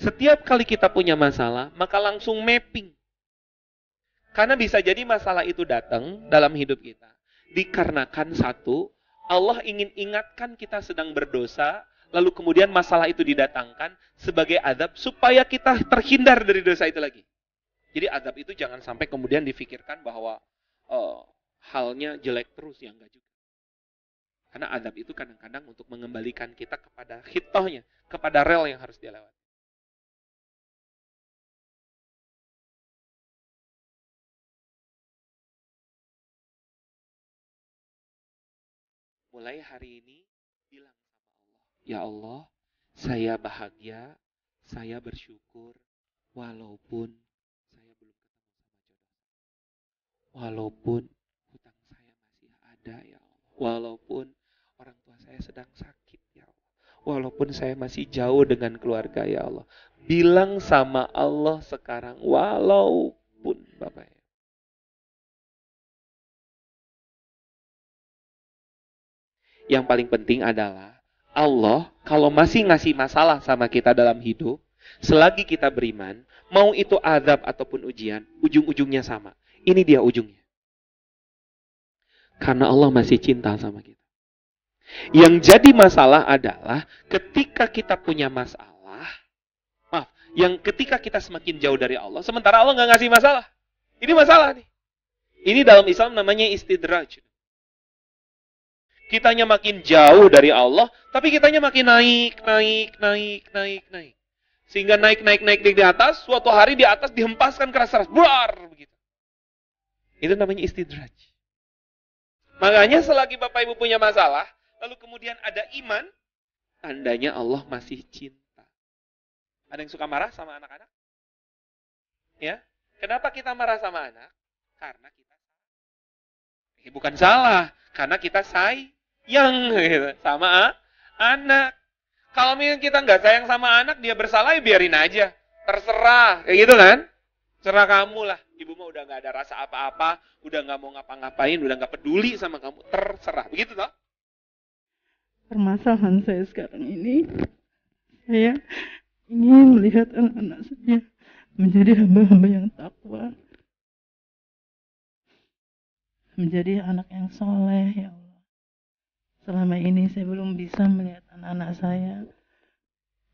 Setiap kali kita punya masalah, maka langsung mapping. Karena bisa jadi masalah itu datang dalam hidup kita. Dikarenakan satu, Allah ingin ingatkan kita sedang berdosa, lalu kemudian masalah itu didatangkan sebagai adab supaya kita terhindar dari dosa itu lagi. Jadi adab itu jangan sampai kemudian difikirkan bahwa oh, halnya jelek terus ya enggak juga. Karena adab itu kadang-kadang untuk mengembalikan kita kepada hitohnya, kepada rel yang harus dilewati. mulai hari ini bilang sama Allah, "Ya Allah, saya bahagia, saya bersyukur walaupun saya belum ketemu sama jodoh. Walaupun hutang saya masih ada, ya Allah. Walaupun orang tua saya sedang sakit, ya Allah. Walaupun saya masih jauh dengan keluarga, ya Allah." Bilang sama Allah sekarang, walaupun Yang paling penting adalah Allah kalau masih ngasih masalah sama kita dalam hidup, selagi kita beriman, mau itu adab ataupun ujian, ujung-ujungnya sama. Ini dia ujungnya. Karena Allah masih cinta sama kita. Yang jadi masalah adalah ketika kita punya masalah, maaf, yang ketika kita semakin jauh dari Allah, sementara Allah nggak ngasih masalah. Ini masalah nih. Ini dalam Islam namanya istidraj kitanya makin jauh dari Allah, tapi kitanya makin naik, naik, naik, naik, naik. Sehingga naik, naik, naik, naik di atas, suatu hari di atas dihempaskan keras-keras, buar, begitu. Itu namanya istidraj. Makanya selagi Bapak Ibu punya masalah, lalu kemudian ada iman, tandanya Allah masih cinta. Ada yang suka marah sama anak-anak? Ya, Kenapa kita marah sama anak? Karena kita eh, bukan salah, karena kita say yang gitu, sama ah, anak. Kalau misalnya kita nggak sayang sama anak, dia bersalah ya biarin aja. Terserah, kayak gitu kan? Terserah kamu lah. Ibu mah udah nggak ada rasa apa-apa, udah nggak mau ngapa-ngapain, udah nggak peduli sama kamu. Terserah, begitu toh? Permasalahan saya sekarang ini, saya ingin melihat anak-anak saya menjadi hamba-hamba yang takwa, menjadi anak yang soleh, yang selama ini saya belum bisa melihat anak-anak saya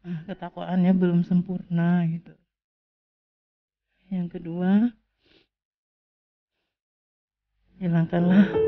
ah, ketakwaannya belum sempurna gitu yang kedua hilangkanlah